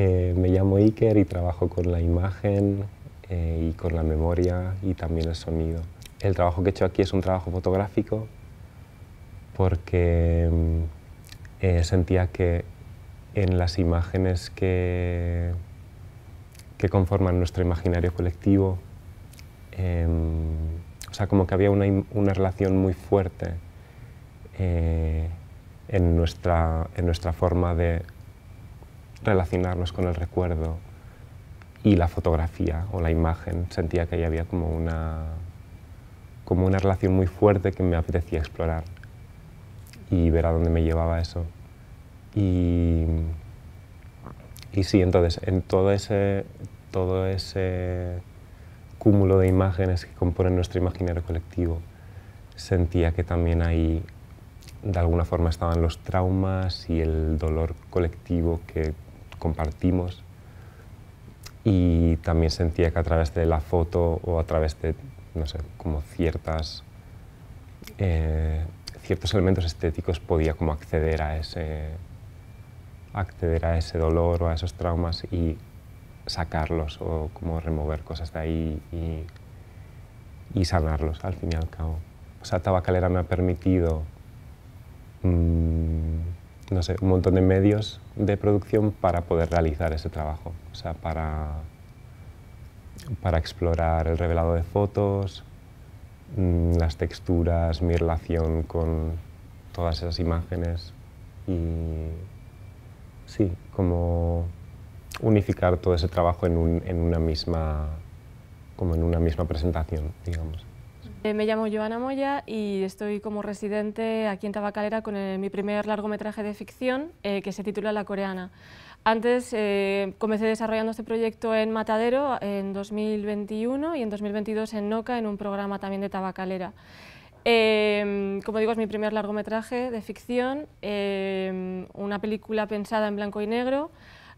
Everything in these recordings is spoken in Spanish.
Eh, me llamo Iker y trabajo con la imagen eh, y con la memoria y también el sonido. El trabajo que he hecho aquí es un trabajo fotográfico porque eh, sentía que en las imágenes que, que conforman nuestro imaginario colectivo, em, o sea, como que había una, una relación muy fuerte en, nuestra, en nuestra forma de relacionarnos con el recuerdo y la fotografía o la imagen. Sentía que ahí había como una, como una relación muy fuerte que me apetecía explorar y ver a dónde me llevaba eso. Y, y sí, entonces, en todo ese, todo ese cúmulo de imágenes que componen nuestro imaginario colectivo, sentía que también ahí de alguna forma estaban los traumas y el dolor colectivo que compartimos. Y también sentía que a través de la foto o a través de, no sé, como ciertas, eh, ciertos elementos estéticos podía como acceder a ese acceder a ese dolor o a esos traumas y sacarlos o como remover cosas de ahí y, sanarlos al fin y al cabo. O sea, Tabacalera me ha permitido mm, no sé, un montón de medios de producción para poder realizar ese trabajo. O sea, para, para explorar el revelado de fotos, mm, las texturas, mi relación con todas esas imágenes y sí, como unificar todo ese trabajo en, en una misma como en una misma presentación, digamos. Eh, me llamo Joana Moya y estoy como residente aquí en Tabacalera con eh, mi primer largometraje de ficción eh, que se titula La Coreana. Antes comencé desarrollando este proyecto en Matadero en 2021 y en 2022 en Noca en un programa también de Tabacalera. Em, como digo, es mi primer largometraje de ficción, em, una película pensada en blanco y negro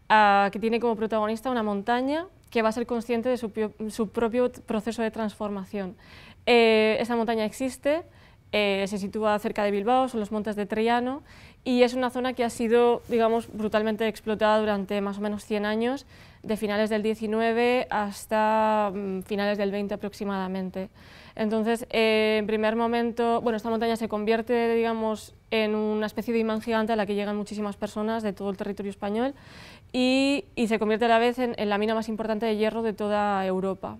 ah, que tiene como protagonista una montaña que va a ser consciente de su, su propio proceso de transformación. Eh, esta montaña existe, eh, se sitúa cerca de Bilbao, son los montes de Triano y es una zona que ha sido, digamos, brutalmente explotada durante más o menos 100 años, de finales del 19 hasta mm, finales del 20 aproximadamente. Entonces, eh, en primer momento, bueno, esta montaña se convierte, digamos, en una especie de imán gigante a la que llegan muchísimas personas de todo el territorio español y, se convierte a la vez en la mina más importante de hierro de toda Europa.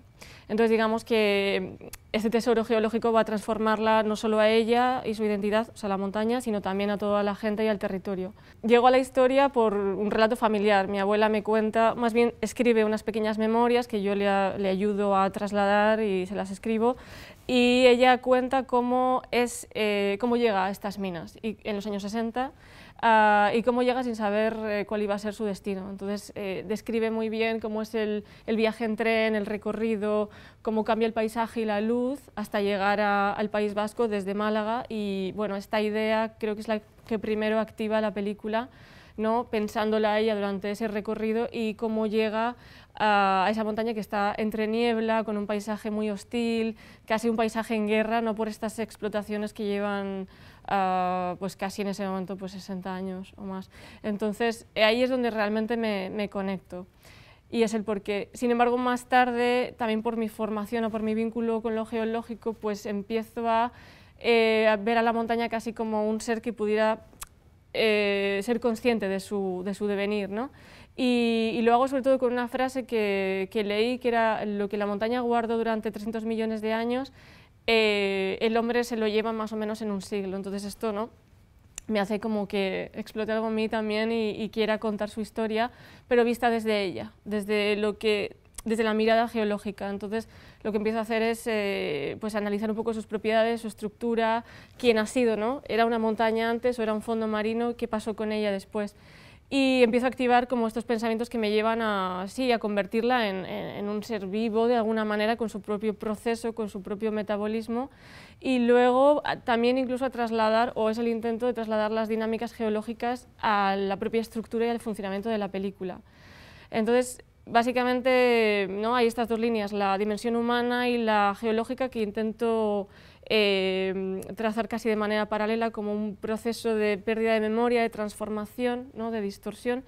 Entonces digamos que este tesoro geológico va a transformarla no solo a ella y su identidad, o sea, la montaña, sino también a toda la gente y al territorio. Llego a la historia por un relato familiar. Mi abuela me cuenta, más bien escribe unas pequeñas memorias que yo le ayudo a trasladar y se las escribo y ella cuenta cómo, es, eh, cómo llega a estas minas y, en los años 60 ah, y cómo llega sin saber eh, cuál iba a ser su destino. Entonces eh, describe muy bien cómo es el, viaje en tren, el recorrido, cómo cambia el paisaje y la luz hasta llegar al País Vasco desde Málaga y bueno, esta idea creo que es la que primero activa la película. ¿no? pensándola ella durante ese recorrido y cómo llega a esa montaña que está entre niebla, con un paisaje muy hostil, casi un paisaje en guerra, no por estas explotaciones que llevan pues casi en ese momento pues 60 años o más. Entonces eh, ahí es donde realmente me, conecto y es el porqué. Sin embargo, más tarde, también por mi formación o por mi vínculo con lo geológico, pues empiezo a, eh, ver a la montaña casi como un ser que pudiera eh, ser consciente de su, de su devenir. ¿no? Y, lo hago sobre todo con una frase que, leí, que era lo que la montaña guardó durante 300 millones de años, eh, el hombre se lo lleva más o menos en un siglo. Entonces esto ¿no? me hace como que explote algo en mí también y, quiera contar su historia, pero vista desde ella, desde lo que desde la mirada geológica. Entonces, lo que empiezo a hacer es eh, pues, analizar un poco sus propiedades, su estructura, quién ha sido, ¿no? ¿Era una montaña antes o era un fondo marino? ¿Qué pasó con ella después? y empiezo a activar como estos pensamientos que me llevan a, sí, a convertirla en, un ser vivo de alguna manera con su propio proceso, con su propio metabolismo y luego también incluso a trasladar, o es el intento de trasladar las dinámicas geológicas a la propia estructura y al funcionamiento de la película. Entonces, básicamente ¿no? hay estas dos líneas, la dimensión humana y la geológica que intento Em, trazar casi de manera paralela como un proceso de pérdida de memoria, de transformación, ¿no? de distorsión.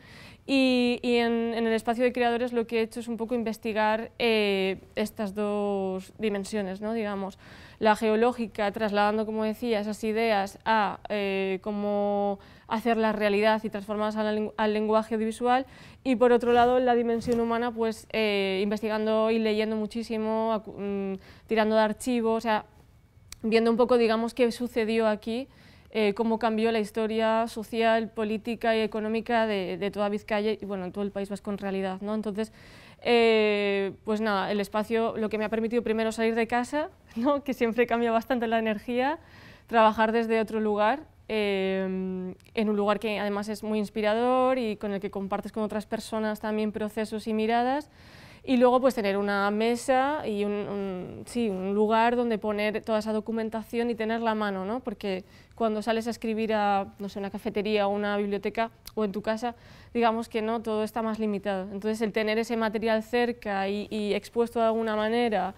Y, en, el espacio de creadores lo que he hecho es un poco investigar eh, estas dos dimensiones, ¿no? digamos, la geológica, trasladando, como decía, esas ideas a eh, cómo hacerlas realidad y transformarlas al, lenguaje audiovisual, y por otro lado la dimensión humana, pues eh, investigando y leyendo muchísimo, mm, tirando de archivos, viendo un poco, digamos, qué sucedió aquí, eh, cómo cambió la historia social, política y económica de, toda Vizcaya y, bueno, en todo el País Vasco con realidad, ¿no? Entonces, eh, pues nada, el espacio lo que me ha permitido primero salir de casa, ¿no? que siempre cambia bastante la energía, trabajar desde otro lugar, eh, en un lugar que además es muy inspirador y con el que compartes con otras personas también procesos y miradas, y luego pues tener una mesa y un, un, sí, un lugar donde poner toda esa documentación y tener la mano, ¿no? porque cuando sales a escribir a no sé, una cafetería o una biblioteca o en tu casa, digamos que no, todo está más limitado. Entonces el tener ese material cerca y, expuesto de alguna manera,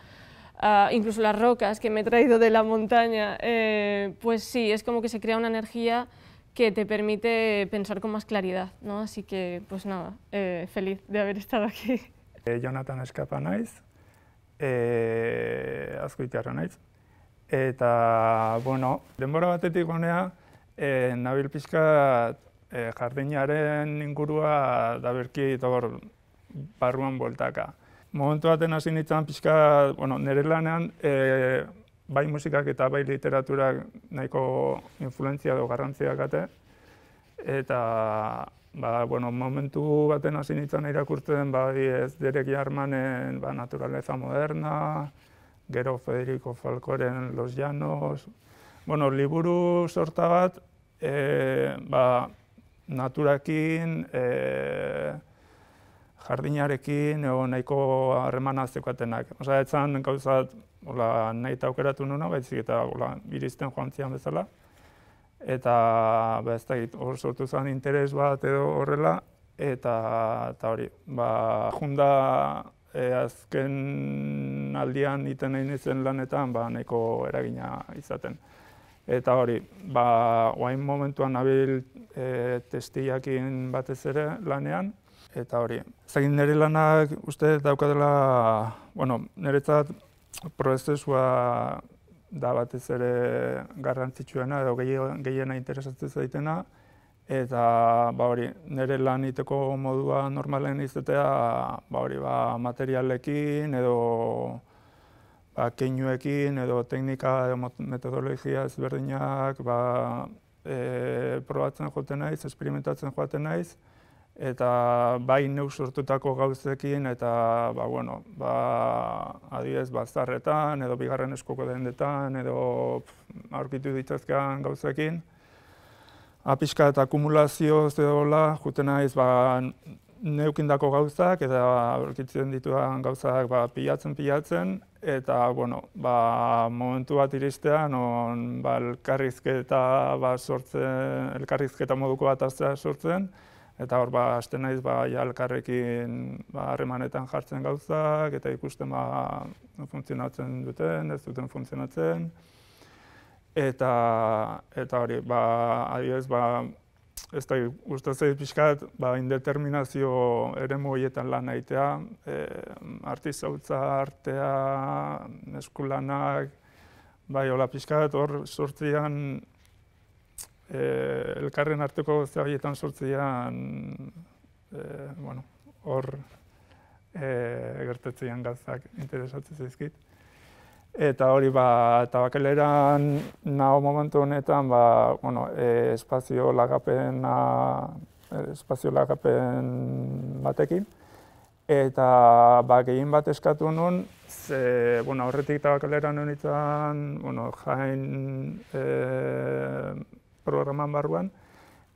incluso las rocas que me he traído de la montaña, eh, pues sí, es como que se crea una energía que te permite pensar con más claridad, ¿no? Así que, pues nada, eh, feliz de haber estado aquí. E, Jonathan Eskapa naiz, eh, Azko Itiarra naiz. Eta, bueno, denbora batetik honea, e, eh, nabil pixka e, jardinaren ingurua da berki barruan bueltaka. Momentu baten hasi nintzen pixka, bueno, nire lanean, e, bai musikak eta bai literaturak nahiko influentzia edo garrantzia Eta ba, bueno, momentu baten hasi nintzen irakurtzen, ba, ez Derek Jarmanen, ba, naturaleza moderna, gero Federico Falcoren Los Llanos, bueno, liburu sorta bat, e, ba, naturakin, e, eh, jardinarekin, ego nahiko harremana zekatenak. Osa, etzan gauzat, hola, nahi aukeratu nuna, baizik eta, hola, iristen joan zian bezala eta ba ez dakit hor sortu zen interes bat edo horrela eta eta hori ba junda e, azken aldian iten lanetan ba nahiko eragina izaten eta hori ba orain momentuan nabil e, eh, testiakin batez ere lanean eta hori zein nire lanak uste daukadela bueno niretzat prozesua da batez ere garrantzitsuena edo gehiena, gehiena interesatzen zaitena eta ba hori nire lan iteko modua normalen izatea ba hori ba materialekin edo ba keinuekin edo teknika edo metodologia ezberdinak ba e, probatzen joaten naiz, esperimentatzen joaten naiz, eta bai neu sortutako gauzekin eta ba bueno, ba adibidez bazarretan edo bigarren eskoko dendetan edo aurkitu ditzazkean gauzekin apiska eta akumulazio zeola joten naiz ba, neukindako gauzak eta aurkitzen dituan gauzak ba pilatzen pilatzen eta bueno, ba, momentu bat iristean on ba, elkarrizketa ba, sortzen elkarrizketa moduko bat sortzen eta hor aste ba, hasten naiz ba ja ba, harremanetan jartzen gauzak eta ikusten ba funtzionatzen duten, ez duten funtzionatzen eta hori ba ez ba ez da gustatzen pixkat, ba, indeterminazio eremu hoietan lan aitea, e, artizautza artea, eskulanak, bai, hola pixkat, hor sortzian Eh, elkarren arteko zehaietan sortzean, eh, bueno, hor e, eh, gertetzean gazak interesatzen zaizkit. Eta hori ba, tabakeleran naho momentu honetan, ba, bueno, espazio lagapen batekin. Eta ba, bat eskatu nun, ze, bueno, horretik tabakeleran honetan, jain programan barruan,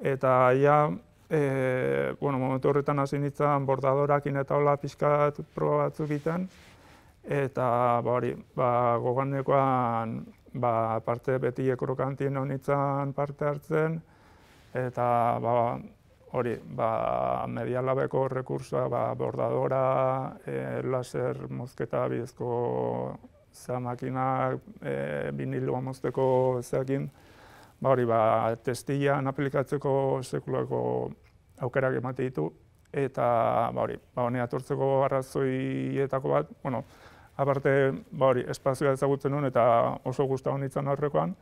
eta ja, e, eh, bueno, momentu horretan hasi nintzen bordadorak eta hola pixka proba batzuk egiten, eta ba, hori, ba, gogandekoan ba, parte beti ekrokantien hau parte hartzen, eta ba, hori, ba, medialabeko rekursua, ba, bordadora, e, laser, mozketa, bidezko zea makinak, e, mozteko zeakin, ba hori ba testillan aplikatzeko sekulako aukerak emate ditu eta ba hori ba honea tortzeko arrazoietako bat bueno aparte ba hori espazioa ezagutzen nuen eta oso gustatu nintzen aurrekoan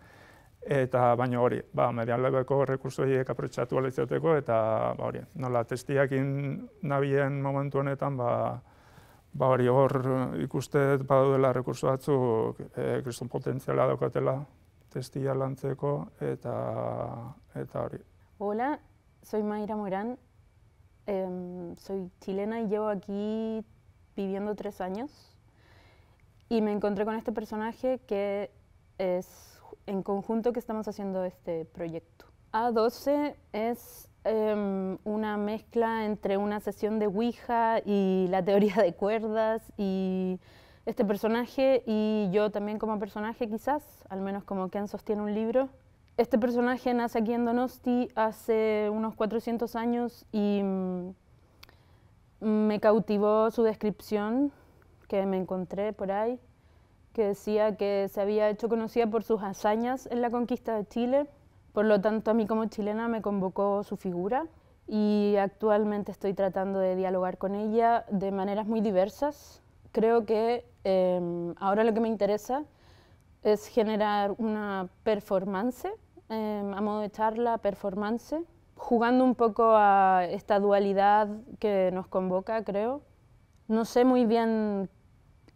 eta baino hori ba median lebeko rekursoiek aprotsatu alizoteko eta ba hori nola testiakin nabien momentu honetan ba Ba hori hor ikustet badudela rekursu batzuk, eh, ikustun potentziala daukatela, testilla lanceco eta, eta Hola, soy Mayra Morán, em, soy chilena y llevo aquí viviendo tres años y me encontré con este personaje que es en conjunto que estamos haciendo este proyecto. A12 es em, una mezcla entre una sesión de Ouija y la teoría de cuerdas y este personaje y yo también como personaje quizás, al menos como quien sostiene un libro. Este personaje nace aquí en Donosti hace unos 400 años y mm, me cautivó su descripción que me encontré por ahí, que decía que se había hecho conocida por sus hazañas en la conquista de Chile. Por lo tanto, a mí como chilena me convocó su figura y actualmente estoy tratando de dialogar con ella de maneras muy diversas creo que em, ahora lo que me interesa es generar una performance, em, a modo de charla, performance, jugando un poco a esta dualidad que nos convoca, creo. No sé muy bien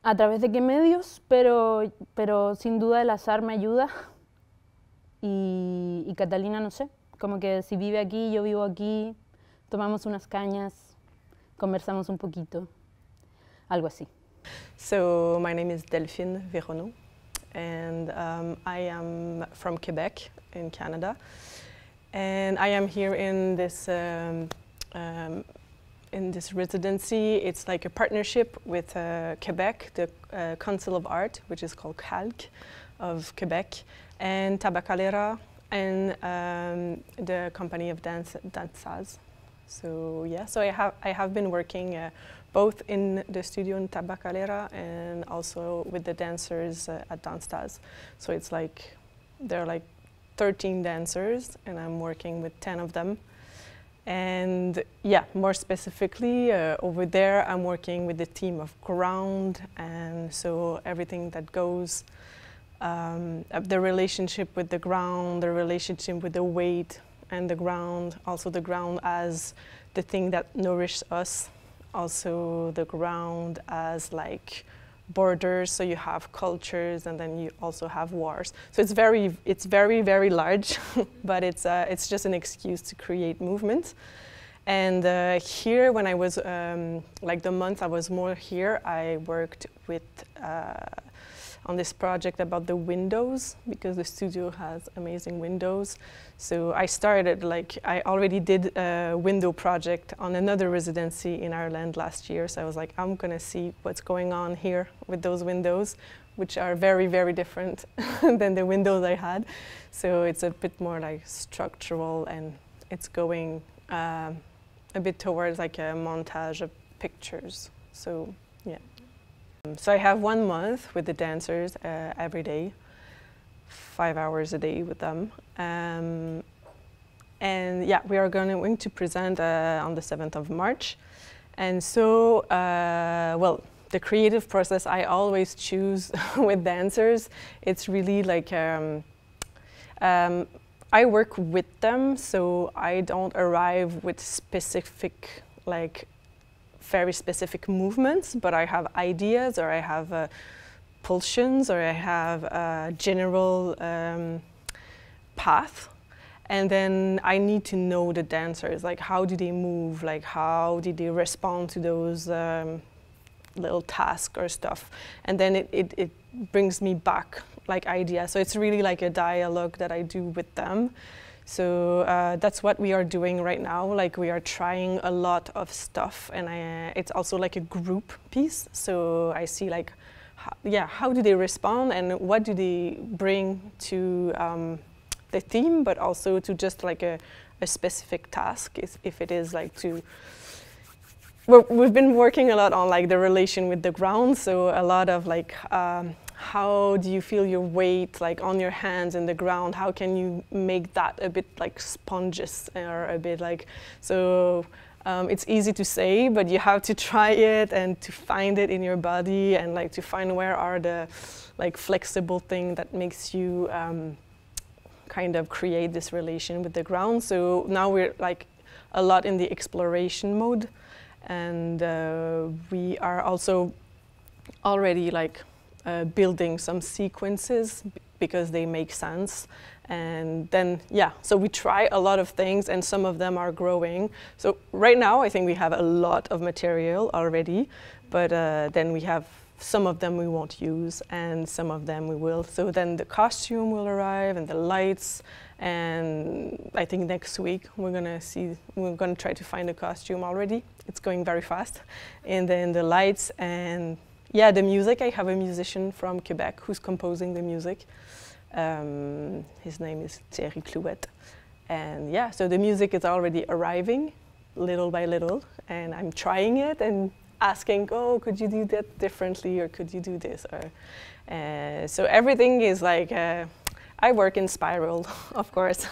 a través de qué medios, pero, pero sin duda el azar me ayuda. y Catalina, no sé, como que si vive aquí, yo vivo aquí, tomamos unas cañas, conversamos un poquito, algo así. So my name is Delphine Verono and um, I am from Quebec in Canada. And I am here in this, um, um, in this residency. It's like a partnership with uh, Quebec, the uh, Council of Art, which is called CALC of Quebec, and Tabacalera, and um, the company of dance, Danzas. So yeah, so I have, I have been working uh, both in the studio in Tabacalera and also with the dancers uh, at Danstas. So it's like, there are like 13 dancers and I'm working with 10 of them. And yeah, more specifically, uh, over there I'm working with the team of ground and so everything that goes, um, the relationship with the ground, the relationship with the weight and the ground, also the ground as the thing that nourishes us also the ground as like borders so you have cultures and then you also have wars so it's very it's very very large but it's uh, it's just an excuse to create movement and uh, here when i was um, like the month i was more here i worked with uh, on this project about the windows because the studio has amazing windows. So I started like I already did a window project on another residency in Ireland last year. So I was like, I'm gonna see what's going on here with those windows, which are very very different than the windows I had. So it's a bit more like structural and it's going uh, a bit towards like a montage of pictures. So yeah. Um, so I have one month with the dancers uh, every day, five hours a day with them. Um, and yeah, we are going to present uh, on the 7th of March. And so, uh, well, the creative process I always choose with dancers, it's really like um, um, I work with them, so I don't arrive with specific like very specific movements, but I have ideas or I have uh, pulsions or I have a general um, path. And then I need to know the dancers, like how do they move, like how did they respond to those um, little tasks or stuff. And then it, it, it brings me back like ideas. So it's really like a dialogue that I do with them. So uh, that's what we are doing right now. Like we are trying a lot of stuff, and I, it's also like a group piece. So I see like, how, yeah, how do they respond and what do they bring to um, the team, but also to just like a, a specific task, if, if it is like to we have been working a lot on like the relation with the ground, so a lot of like um, how do you feel your weight like on your hands and the ground how can you make that a bit like sponges or a bit like so um, it's easy to say but you have to try it and to find it in your body and like to find where are the like flexible thing that makes you um, kind of create this relation with the ground so now we're like a lot in the exploration mode and uh, we are also already like uh, building some sequences because they make sense. And then, yeah, so we try a lot of things and some of them are growing. So right now, I think we have a lot of material already, but uh, then we have some of them we won't use and some of them we will. So then the costume will arrive and the lights and I think next week we're gonna see, we're gonna try to find a costume already. It's going very fast. And then the lights and yeah, the music, I have a musician from Quebec who's composing the music. Um, his name is Thierry Clouet. And yeah, so the music is already arriving little by little, and I'm trying it and asking, oh, could you do that differently, or could you do this? Or, uh, so everything is like, uh, I work in spiral, of course.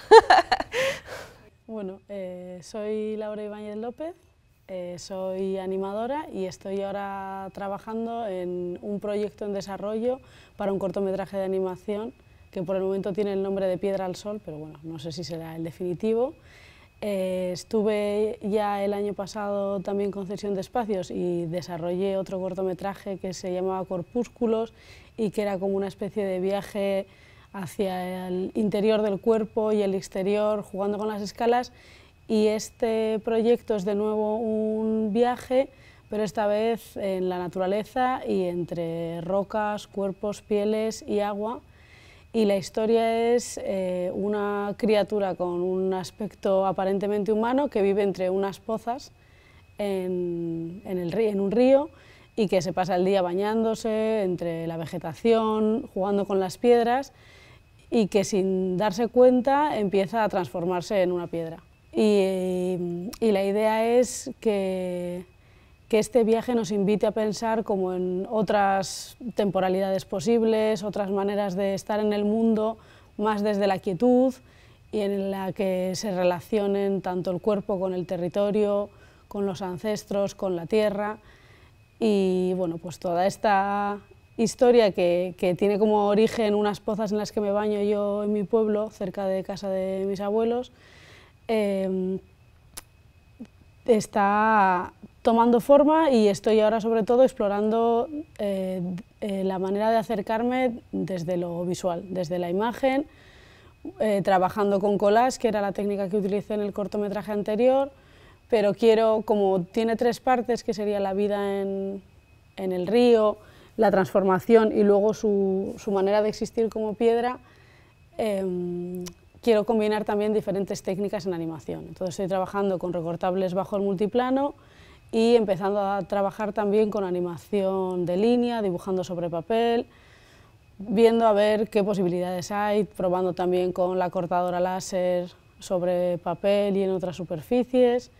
bueno, eh, soy Laura Ibáñez López, Eh, soy animadora y estoy ahora trabajando en un proyecto en desarrollo para un cortometraje de animación que por el momento tiene el nombre de Piedra al Sol, pero bueno, no sé si será el definitivo. Eh, estuve ya el año pasado también con Cesión de Espacios y desarrollé otro cortometraje que se llamaba Corpúsculos y que era como una especie de viaje hacia el interior del cuerpo y el exterior, jugando con las escalas y este proyecto es de nuevo un viaje, pero esta vez en la naturaleza y entre rocas, cuerpos, pieles y agua. Y la historia es eh, una criatura con un aspecto aparentemente humano que vive entre unas pozas en un río y que se pasa el día bañándose entre la vegetación, jugando con las piedras y que sin darse cuenta empieza a transformarse en una piedra. Y, la idea es que, este viaje nos invite a pensar como en otras temporalidades posibles, otras maneras de estar en el mundo, más desde la quietud y en la que se relacionen tanto el cuerpo con el territorio, con los ancestros, con la tierra. Y bueno, pues toda esta historia que, que, tiene como origen unas pozas en las que me baño yo en mi pueblo, cerca de casa de mis abuelos, Em, está tomando forma y estoy ahora sobre todo explorando eh, eh, la manera de acercarme desde lo visual, desde la imagen, eh, trabajando con collage, que era la técnica que utilicé en el cortometraje anterior, pero quiero, como tiene tres partes, que sería la vida en, en el río, la transformación y luego su, su manera de existir como piedra, em, quiero combinar también diferentes técnicas en animación. Entonces estoy trabajando con recortables bajo el multiplano y empezando a trabajar también con animación de línea, dibujando sobre papel, viendo a ver qué posibilidades hay, probando también con la cortadora láser sobre papel y en otras superficies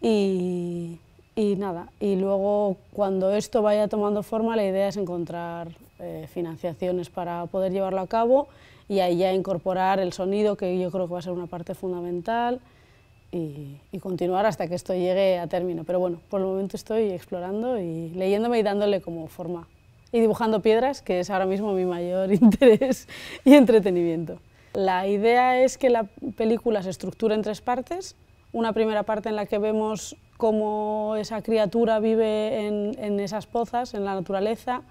y y nada, y luego cuando esto vaya tomando forma, la idea es encontrar eh, financiaciones para poder llevarlo a cabo y ahí ya incorporar el sonido, que yo creo que va a ser una parte fundamental, y, continuar hasta que esto llegue a término. Pero bueno, por el momento estoy explorando y leyéndome y dándole como forma. Y dibujando piedras, que es ahora mismo mi mayor interés y entretenimiento. La idea es que la película se estructure en tres partes. Una primera parte en la que vemos cómo esa criatura vive en, esas pozas, en la naturaleza.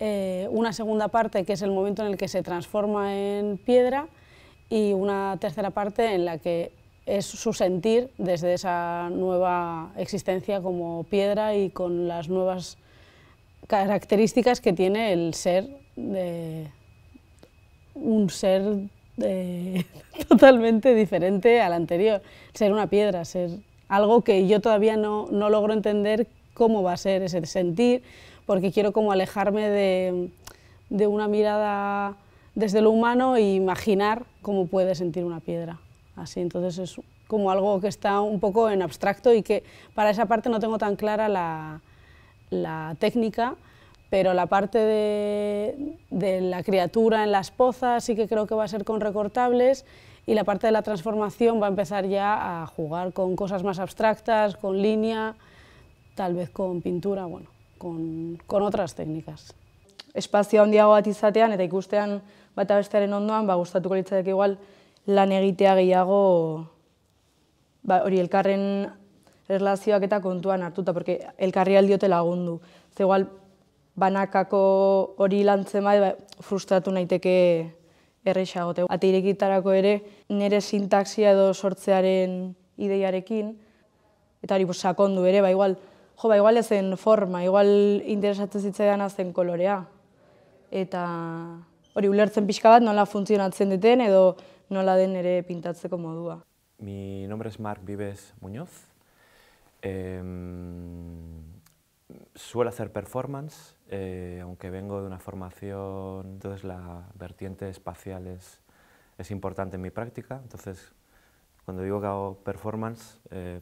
Eh, una segunda parte, que es el momento en el que se transforma en piedra, y una tercera parte en la que es su sentir desde esa nueva existencia como piedra y con las nuevas características que tiene el ser de un ser eh, totalmente diferente al anterior, ser una piedra, ser algo que yo todavía no, logro entender cómo va a ser ese sentir, porque quiero como alejarme de, una mirada desde lo humano e imaginar cómo puede sentir una piedra. Así, entonces es como algo que está un poco en abstracto y que para esa parte no tengo tan clara la, técnica, pero la parte de, de, la criatura en las pozas sí que creo que va a ser con recortables y la parte de la transformación va a empezar ya a jugar con cosas más abstractas, con línea, tal vez con pintura, bueno, con, con otras técnicas. Espazio handiago bat izatean eta ikustean bat abestearen ondoan, ba, gustatuko igual lan egitea gehiago ba, hori elkarren erlazioak eta kontuan hartuta, porque elkarri aldiote lagundu. Ze igual, banakako hori lantzen bai, ba, frustratu naiteke errexagote. Ate irekitarako ere, nire sintaxia edo sortzearen ideiarekin, eta hori sakondu ere, ba igual, jo, ba igual ezen forma, igual interesatzen zitzaidan azen kolorea. Eta hori ulertzen pixka bat nola funtzionatzen duten edo nola den ere pintatzeko modua. Mi nombre es Marc Vives Muñoz. Em, Suelo hacer performance, eh, aunque vengo de una formación, entonces la vertiente espacial es, importante en mi práctica. Entonces, cuando digo que hago performance, eh,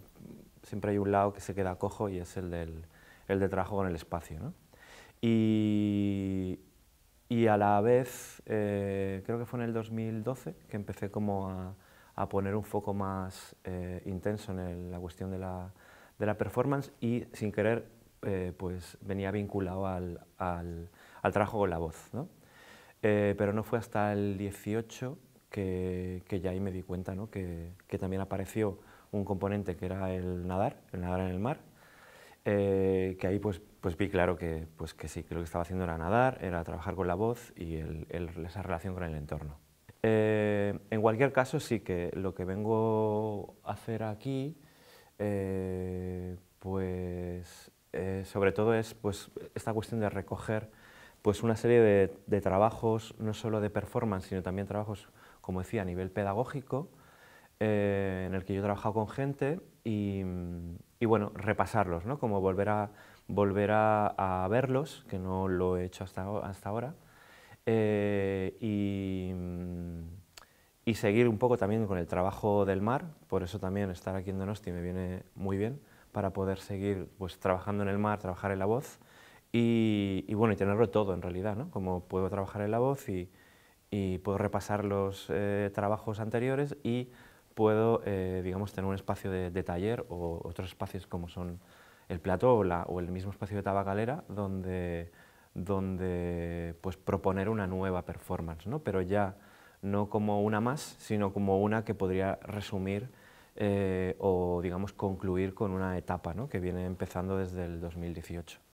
siempre hay un lado que se queda cojo y es el del, el de trabajo con el espacio. ¿no? Y, y, a la vez, eh, creo que fue en el 2012 que empecé como a, a poner un foco más intenso en la cuestión de la, de la performance y sin querer eh, pues venía vinculado al, trabajo con la voz. ¿no? Eh, pero no fue hasta el 18 que, ya ahí me di cuenta ¿no? que, también apareció un componente que era el nadar, el nadar en el mar, eh, que ahí pues, pues vi claro que, pues que sí, que lo que estaba haciendo era nadar, era trabajar con la voz y esa relación con el entorno. en cualquier caso, sí que lo que vengo a hacer aquí, pues eh, sobre todo es pues, esta cuestión de recoger pues, una serie de, trabajos, no solo de performance, sino también trabajos, como decía, a nivel pedagógico, eh, en el que yo he trabajado con gente y, bueno, repasarlos, ¿no? como volver, a, volver a, verlos, que no lo he hecho hasta, hasta ahora, eh, y, y seguir un poco también con el trabajo del mar, por eso también estar aquí en Donosti me viene muy bien, para poder seguir pues, trabajando en el mar, trabajar en la voz y, bueno, y tenerlo todo en realidad, ¿no? Como puedo trabajar en la voz y, puedo repasar los eh, trabajos anteriores y puedo, eh, digamos, tener un espacio de, de, taller o otros espacios como son el plató o, la, o el mismo espacio de tabacalera donde, donde pues, proponer una nueva performance, ¿no? Pero ya no como una más, sino como una que podría resumir eh, o digamos concluir con una etapa que viene empezando desde el 2018.